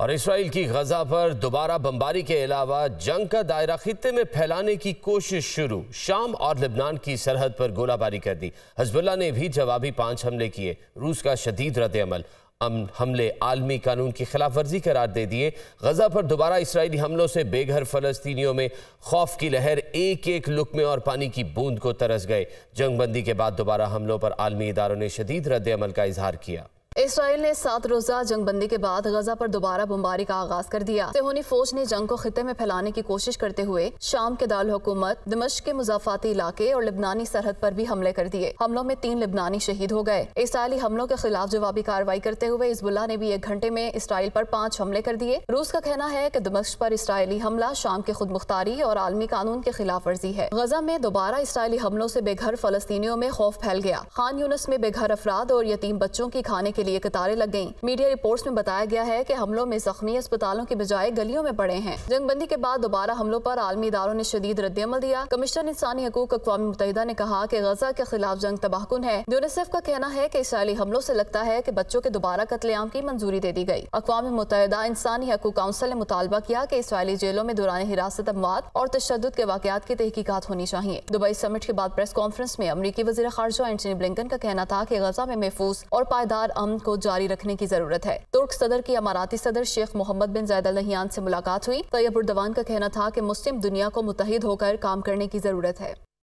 और इसराइल की गजा पर दोबारा बमबारी के अलावा जंग का दायरा खत्े में फैलाने की कोशिश शुरू शाम और लिबनान की सरहद पर गोलाबारी कर दी हजबुल्ला ने भी जवाबी पांच हमले किए रूस का शदीद रद्द अमल हमले आलमी कानून की खिलाफ वर्जी करार दे दिए गजा पर दोबारा इसराइली हमलों से बेघर फलस्तियों में खौफ की लहर एक एक लुक में और पानी की बूंद को तरस गए जंगबंदी के बाद दोबारा हमलों पर आलमी इदारों ने शदीद रद्द अमल का इजहार किया इसराइल ने सात रोजा जंगबंदी के बाद गजा पर दोबारा बमबारी का आगाज कर दिया सेहोनी फौज ने जंग को खत्े में फैलाने की कोशिश करते हुए शाम के हुकूमत दमश के मुजाफाती इलाके और लिबनानी सरहद पर भी हमले कर दिए हमलों में तीन लिबनानी शहीद हो गए इसराइली हमलों के खिलाफ जवाबी कार्रवाई करते हुए इसबुल्ला ने भी एक घंटे में इसराइल पर पांच हमले कर दिए रूस का कहना है की दमश पर इसराइली हमला शाम के खुद मुख्तारी और आलमी कानून के खिलाफ वर्जी है गजा में दोबारा इसराइली हमलों ऐसी बेघर फलस्तियों में खौफ फैल गया खान यूनस में बेघर अफराद और यतीम बच्चों की खाने के लिए कतारें लग गईं। मीडिया रिपोर्ट्स में बताया गया है कि हमलों में जख्मी अस्पतालों के बजाय गलियों में पड़े हैं जंगबंदी के बाद दोबारा हमलों पर आलमी इदारों ने शदीद रद्दमल दिया कमिश्नर इंसानी हकूक अकवा मुतहदा ने कहा की गजा के खिलाफ जंग तबाहकुन है यूनिसेफ का कहना है की इसराइली हमलों ऐसी लगता है की बच्चों के दोबारा कतलेआम की मंजूरी दे दी गयी अकवा मुतहदा इंसानी हकूक काउंसिल ने मुतालबा किया की इसराइली जेलों में दौरान हिरासत अमवाद और तशद के वाकत की तहकीकत होनी चाहिए दुबई समिट के बाद प्रेस कॉन्फ्रेंस में अमरीकी वजी खारजा एंटनी ब्लिंकन का कहना था की गजा में महफूज और पायदार अमन को जारी रखने की जरूरत है तुर्क सदर की अमाराती सदर शेख मोहम्मद बिन जैद अलहयान से मुलाकात हुई तैयब तो उर्दवान का कहना था कि मुस्लिम दुनिया को मुतहद होकर काम करने की जरूरत है